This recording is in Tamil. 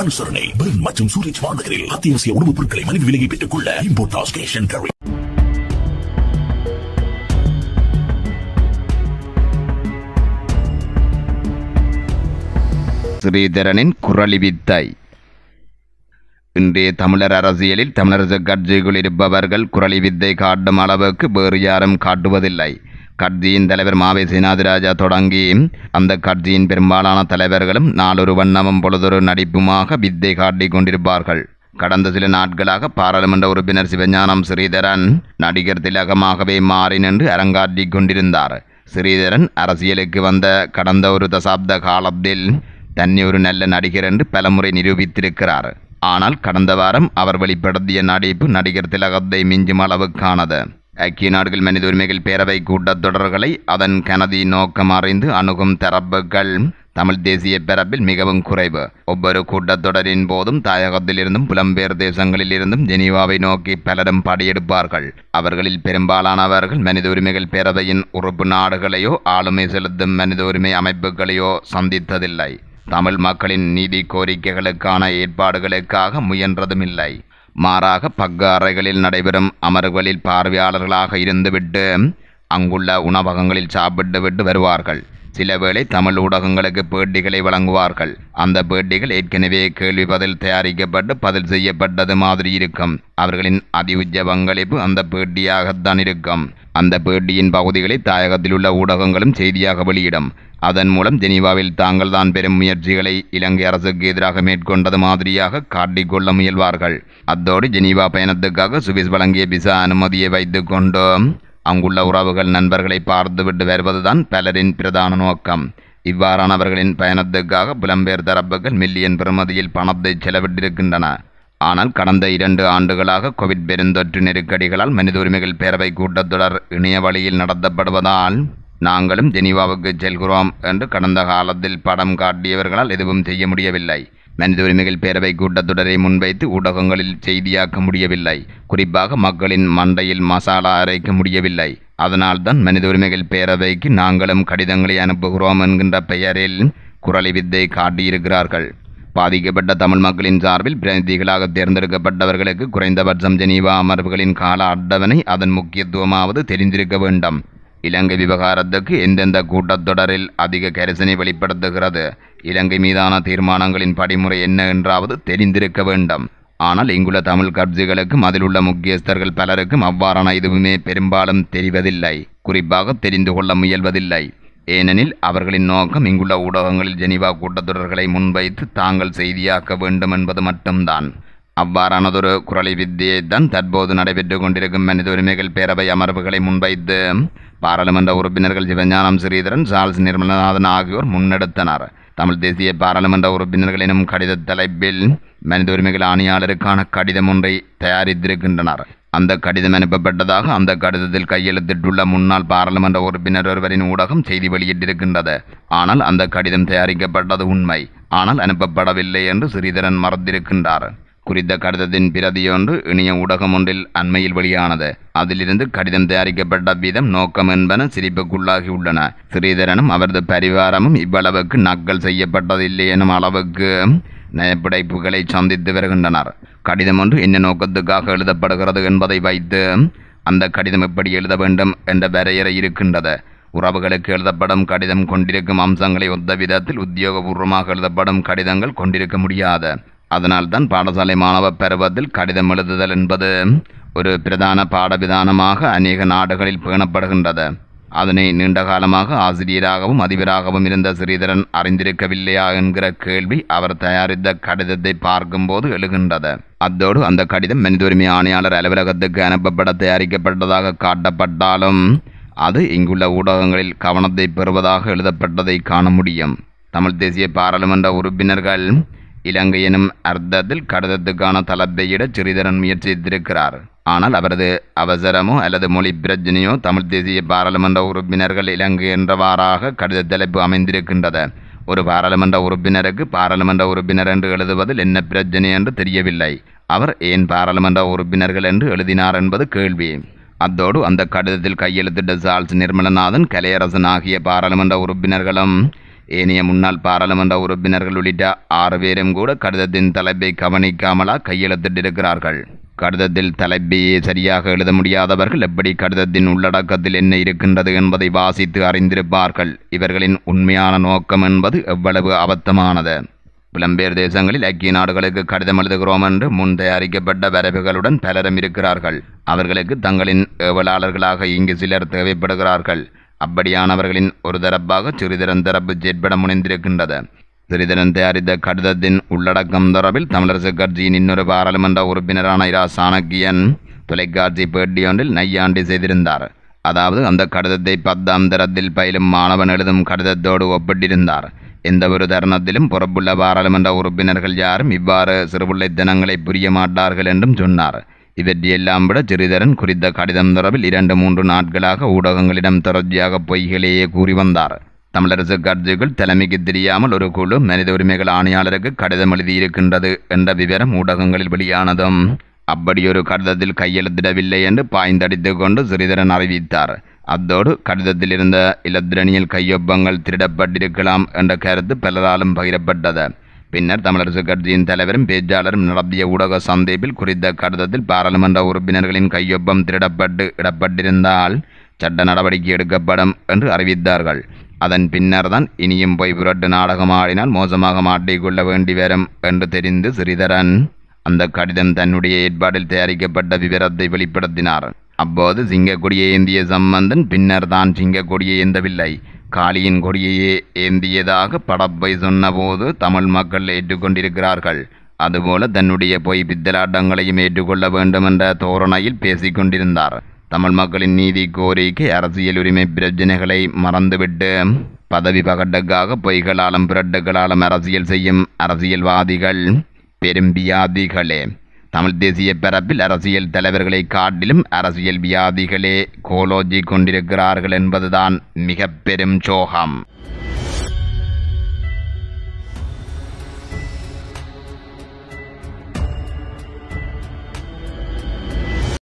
அனுசரணை பெர்ன் மற்றும் சூரிய மாநகரில் அத்தியாவசிய உணவுப் பொருட்களை மனித விலகி பெற்றுக் கொள்ள இம்போர்ட் ஸ்ரீதரனின் குரலி வித்தை இன்றைய தமிழர் அரசியலில் தமிழரசு கட்சிக்குள் இருப்பவர்கள் குரலி வித்தை காட்டும் அளவுக்கு வேறு யாரும் காட்டுவதில்லை கட்சியின் தலைவர் மாவே சீனாதிராஜா தொடங்கி அந்த கட்சியின் பெரும்பாலான தலைவர்களும் நாளொரு வண்ணமும் பொழுதொரு நடிப்புமாக வித்தை காட்டிக் கொண்டிருப்பார்கள் கடந்த சில நாட்களாக பாராளுமன்ற உறுப்பினர் சிவஞானம் ஸ்ரீதரன் நடிகர் திலகமாகவே மாறி நின்று அரங்காட்டிக் கொண்டிருந்தார் ஸ்ரீதரன் அரசியலுக்கு வந்த கடந்த ஒரு தசாப்த காலத்தில் தன்னை ஒரு நல்ல நடிகர் என்று பலமுறை நிரூபித்திருக்கிறார் ஆனால் கடந்த வாரம் அவர் வெளிப்படுத்திய நடிப்பு நடிகர் திலகத்தை மிஞ்சும் அளவுக்கானது ஐக்கிய நாடுகள் மனித உரிமைகள் பேரவை கூட்டத்தொடர்களை தொடர்களை அதன் கனதி நோக்கம் அறிந்து அணுகும் தரப்புகள் தமிழ் தேசிய பரப்பில் மிகவும் குறைவு ஒவ்வொரு கூட்டத்தொடரின் போதும் தாயகத்திலிருந்தும் புலம்பெயர் தேசங்களிலிருந்தும் ஜெனீவாவை நோக்கி பலரும் படையெடுப்பார்கள் அவர்களில் பெரும்பாலானவர்கள் மனித உரிமைகள் பேரவையின் உறுப்பு நாடுகளையோ ஆளுமை செலுத்தும் மனித உரிமை அமைப்புகளையோ சந்தித்ததில்லை தமிழ் மக்களின் நீதி கோரிக்கைகளுக்கான ஏற்பாடுகளுக்காக முயன்றதும் இல்லை மாறாக பக்காறைகளில் நடைபெறும் அமர்வுகளில் பார்வையாளர்களாக இருந்துவிட்டு அங்குள்ள உணவகங்களில் சாப்பிட்டுவிட்டு வருவார்கள் சிலவேளை தமிழ் ஊடகங்களுக்கு பேட்டிகளை வழங்குவார்கள் அந்த பேட்டிகள் ஏற்கனவே கேள்வி பதில் தயாரிக்கப்பட்டு பதில் செய்யப்பட்டது மாதிரி இருக்கும் அவர்களின் அதிவுஜ பங்களிப்பு அந்த பேட்டியாகத்தான் இருக்கும் அந்த பேட்டியின் பகுதிகளை தாயகத்தில் உள்ள ஊடகங்களும் செய்தியாக வெளியிடும் அதன் மூலம் ஜெனீவாவில் தாங்கள் தான் பெரும் முயற்சிகளை இலங்கை அரசுக்கு எதிராக மேற்கொண்டது மாதிரியாக காட்டிக்கொள்ள முயல்வார்கள் அத்தோடு ஜெனீவா பயணத்துக்காக சுவிஸ் வழங்கிய விசா அனுமதியை வைத்து கொண்டோம் அங்குள்ள உறவுகள் நண்பர்களை பார்த்துவிட்டு வருவதுதான் பலரின் பிரதான நோக்கம் இவ்வாறானவர்களின் பயணத்துக்காக புலம்பெயர் தரப்புகள் மில்லியன் பெறுமதியில் பணத்தை செலவிட்டிருக்கின்றன ஆனால் கடந்த இரண்டு ஆண்டுகளாக கோவிட் பெருந்தொற்று நெருக்கடிகளால் மனித உரிமைகள் பேரவை கூட்டத்தொடர் இணைய வழியில் நடத்தப்படுவதால் நாங்களும் ஜெனீவாவுக்கு செல்கிறோம் என்று கடந்த காலத்தில் படம் காட்டியவர்களால் எதுவும் செய்ய முடியவில்லை மனித உரிமைகள் பேரவை கூட்டத்தொடரை முன்வைத்து ஊடகங்களில் செய்தியாக்க முடியவில்லை குறிப்பாக மக்களின் மண்டையில் மசாலா அரைக்க முடியவில்லை அதனால்தான் மனித உரிமைகள் பேரவைக்கு நாங்களும் கடிதங்களை அனுப்புகிறோம் என்கின்ற பெயரில் குரலி வித்தை காட்டியிருக்கிறார்கள் பாதிக்கப்பட்ட தமிழ் மக்களின் சார்பில் பிரதிநிதிகளாக தேர்ந்தெடுக்கப்பட்டவர்களுக்கு குறைந்தபட்சம் ஜெனீவா அமர்வுகளின் கால அட்டவணை அதன் முக்கியத்துவமாவது தெரிந்திருக்க வேண்டும் இலங்கை விவகாரத்துக்கு எந்தெந்த கூட்டத்தொடரில் அதிக கரிசனை வெளிப்படுத்துகிறது இலங்கை மீதான தீர்மானங்களின் படிமுறை என்ன என்றாவது தெரிந்திருக்க வேண்டும் ஆனால் இங்குள்ள தமிழ் கட்சிகளுக்கும் அதில் உள்ள முக்கியஸ்தர்கள் பலருக்கும் அவ்வாறான இதுவுமே பெரும்பாலும் தெரிவதில்லை குறிப்பாக தெரிந்து கொள்ள முயல்வதில்லை ஏனெனில் அவர்களின் நோக்கம் இங்குள்ள ஊடகங்களில் ஜெனிவா கூட்டத்தொடர்களை முன்வைத்து தாங்கள் செய்தியாக்க வேண்டும் என்பது மட்டும்தான் அவ்வாறானதொரு குரலி வித்தியை தான் தற்போது நடைபெற்று கொண்டிருக்கும் மனித உரிமைகள் பேரவை அமர்வுகளை முன்வைத்து பாராளுமன்ற உறுப்பினர்கள் சிவஞானம் ஸ்ரீதரன் சார்ஸ் நிர்மலநாதன் ஆகியோர் முன்னெடுத்தனர் தமிழ் தேசிய பாராளுமன்ற உறுப்பினர்களினும் கடித தலைப்பில் மனித உரிமைகள் ஆணையாளருக்கான கடிதம் ஒன்றை தயாரித்திருக்கின்றனர் அந்த கடிதம் அனுப்பப்பட்டதாக அந்த கடிதத்தில் கையெழுத்திட்டுள்ள முன்னாள் பாராளுமன்ற உறுப்பினர் ஒருவரின் ஊடகம் செய்தி வெளியிட்டிருக்கின்றது ஆனால் அந்த கடிதம் தயாரிக்கப்பட்டது உண்மை ஆனால் அனுப்பப்படவில்லை என்று ஸ்ரீதரன் மறந்திருக்கின்றார் குறித்த கடிதத்தின் பிரதியொன்று இனிய ஊடகம் ஒன்றில் அண்மையில் வெளியானது அதிலிருந்து கடிதம் தயாரிக்கப்பட்ட விதம் நோக்கம் என்பன சிரிப்புக்குள்ளாகியுள்ளன ஸ்ரீதரனும் அவரது பரிவாரமும் இவ்வளவுக்கு நக்கல் செய்யப்பட்டதில்லை எனும் அளவுக்கு நயப்படைப்புகளை சந்தித்து வருகின்றனர் கடிதம் ஒன்று என்ன நோக்கத்துக்காக எழுதப்படுகிறது என்பதை வைத்து அந்த கடிதம் எப்படி எழுத வேண்டும் என்ற வரையறை இருக்கின்றது உறவுகளுக்கு எழுதப்படும் கடிதம் கொண்டிருக்கும் அம்சங்களை ஒத்த விதத்தில் உத்தியோகபூர்வமாக எழுதப்படும் கடிதங்கள் கொண்டிருக்க முடியாது அதனால்தான் பாடசாலை மாணவ பருவத்தில் கடிதம் எழுதுதல் என்பது ஒரு பிரதான பாடவிதானமாக அநேக நாடுகளில் பேணப்படுகின்றது அதனை நீண்ட காலமாக ஆசிரியராகவும் அதிபராகவும் இருந்த ஸ்ரீதரன் அறிந்திருக்கவில்லையா என்கிற கேள்வி அவர் தயாரித்த கடிதத்தை பார்க்கும்போது எழுகின்றது அதோடு அந்த கடிதம் மனித உரிமை ஆணையாளர் அலுவலகத்துக்கு அனுப்பப்பட தயாரிக்கப்பட்டதாக காட்டப்பட்டாலும் அது இங்குள்ள ஊடகங்களில் கவனத்தை பெறுவதாக எழுதப்பட்டதை காண முடியும் தமிழ் தேசிய பாராளுமன்ற உறுப்பினர்கள் இலங்கையினும் அர்த்தத்தில் கடதத்துக்கான தளத்தையிட சிறிதரன் முயற்சித்திருக்கிறார் ஆனால் அவரது அவசரமோ அல்லது மொழி பிரச்சனையோ தமிழ் தேசிய பாராளுமன்ற உறுப்பினர்கள் இலங்கை என்றவாறாக கடித தலைப்பு அமைந்திருக்கின்றது ஒரு பாராளுமன்ற உறுப்பினருக்கு பாராளுமன்ற உறுப்பினர் என்று எழுதுவதில் என்ன பிரச்சனை என்று தெரியவில்லை அவர் ஏன் பாராளுமன்ற உறுப்பினர்கள் என்று எழுதினார் என்பது கேள்வி அத்தோடு அந்த கடிதத்தில் கையெழுத்திட்ட சார்ஸ் நிர்மலநாதன் கலையரசன் ஆகிய பாராளுமன்ற உறுப்பினர்களும் ஏனைய முன்னாள் பாராளுமன்ற உறுப்பினர்கள் உள்ளிட்ட ஆறு பேரும் கூட கடிதத்தின் தலைப்பை கவனிக்காமலா கையெழுத்திட்டிருக்கிறார்கள் கடிதத்தில் தலைப்பையே சரியாக எழுத முடியாதவர்கள் எப்படி கடிதத்தின் உள்ளடக்கத்தில் என்ன இருக்கின்றது என்பதை வாசித்து அறிந்திருப்பார்கள் இவர்களின் உண்மையான நோக்கம் என்பது எவ்வளவு அபத்தமானது புலம்பெயர் தேசங்களில் ஐக்கிய நாடுகளுக்கு கடிதம் எழுதுகிறோம் என்று முன் தயாரிக்கப்பட்ட வரவுகளுடன் பலரும் இருக்கிறார்கள் அவர்களுக்கு தங்களின் ஏவலாளர்களாக இங்கு சிலர் தேவைப்படுகிறார்கள் அப்படியானவர்களின் ஒரு தரப்பாக சிறிதரன் தரப்பு செயற்பட முனைந்திருக்கின்றது சிறிதரன் தயாரித்த கடிதத்தின் உள்ளடக்கம் தொடர்பில் தமிழரசு கட்சியின் இன்னொரு பாராளுமன்ற உறுப்பினரான இரா சாணக்கியன் தொலைக்காட்சி ஒன்றில் நையாண்டி செய்திருந்தார் அதாவது அந்த கடிதத்தை பத்தாம் தரத்தில் பயிலும் மாணவன் எழுதும் கடிதத்தோடு ஒப்பிட்டிருந்தார் எந்த ஒரு தருணத்திலும் புறப்புள்ள பாராளுமன்ற உறுப்பினர்கள் யாரும் இவ்வாறு தினங்களை புரிய மாட்டார்கள் என்றும் சொன்னார் இதற்றையெல்லாம் விட சிறிதரன் குறித்த கடிதம் தொடர்பில் இரண்டு மூன்று நாட்களாக ஊடகங்களிடம் தொடர்ச்சியாக பொய்களையே கூறி வந்தார் தமிழரசு கட்சிகள் தலைமைக்கு தெரியாமல் ஒரு குழு மனித உரிமைகள் ஆணையாளருக்கு கடிதம் எழுதியிருக்கின்றது என்ற விவரம் ஊடகங்களில் வெளியானதும் அப்படியொரு கடிதத்தில் கையெழுத்திடவில்லை என்று பாய்ந்தடித்து கொண்டு சிறிதரன் அறிவித்தார் அத்தோடு கடிதத்தில் இருந்த இலத்திரனியல் கையொப்பங்கள் திருடப்பட்டிருக்கலாம் என்ற கருத்து பலராலும் பகிரப்பட்டது பின்னர் தமிழரசு கட்சியின் தலைவரும் பேச்சாளரும் நடத்திய ஊடக சந்திப்பில் குறித்த கடிதத்தில் பாராளுமன்ற உறுப்பினர்களின் கையொப்பம் திருடப்பட்டு இடப்பட்டிருந்தால் சட்ட நடவடிக்கை எடுக்கப்படும் என்று அறிவித்தார்கள் அதன் பின்னர் தான் இனியும் போய் புரட்டு நாடகம் ஆடினால் மோசமாக மாட்டிக்கொள்ள வேண்டி வரும் என்று தெரிந்து ஸ்ரீதரன் அந்த கடிதம் தன்னுடைய ஏற்பாட்டில் தயாரிக்கப்பட்ட விவரத்தை வெளிப்படுத்தினார் அப்போது சிங்கக்கொடியை ஏந்திய சம்பந்தன் பின்னர் தான் சிங்கக்கொடியை எந்தவில்லை காளியின் கொடியையே ஏந்தியதாக படப்பை சொன்னபோது தமிழ் மக்கள் ஏற்றுக்கொண்டிருக்கிறார்கள் அதுபோல தன்னுடைய பொய் பித்தலாட்டங்களையும் ஏற்றுக்கொள்ள வேண்டும் என்ற தோரணையில் பேசிக்கொண்டிருந்தார் தமிழ் மக்களின் நீதி கோரிக்கை அரசியல் உரிமை பிரச்சனைகளை மறந்துவிட்டு பதவி பகட்டுக்காக பொய்களாலும் புரட்டுகளாலும் அரசியல் செய்யும் அரசியல்வாதிகள் பெரும்பியாதிகளே தமிழ் தேசிய பரப்பில் அரசியல் தலைவர்களை காட்டிலும் அரசியல் வியாதிகளே கோலோஜி கொண்டிருக்கிறார்கள் என்பதுதான் மிக பெரும் சோகம்